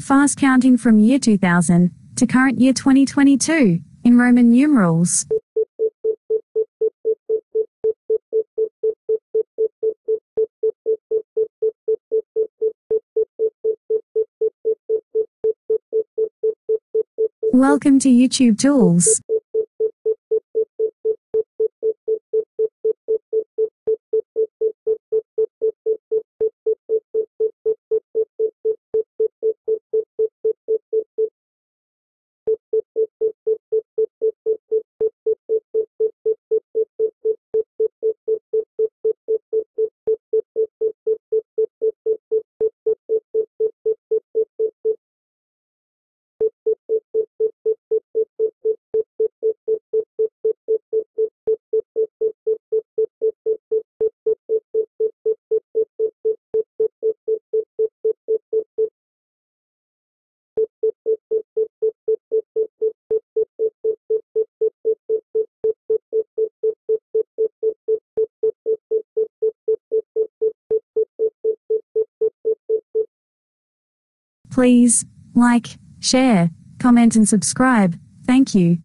fast counting from year 2000 to current year 2022 in Roman numerals. Welcome to YouTube Tools. Please, like, share, comment and subscribe. Thank you.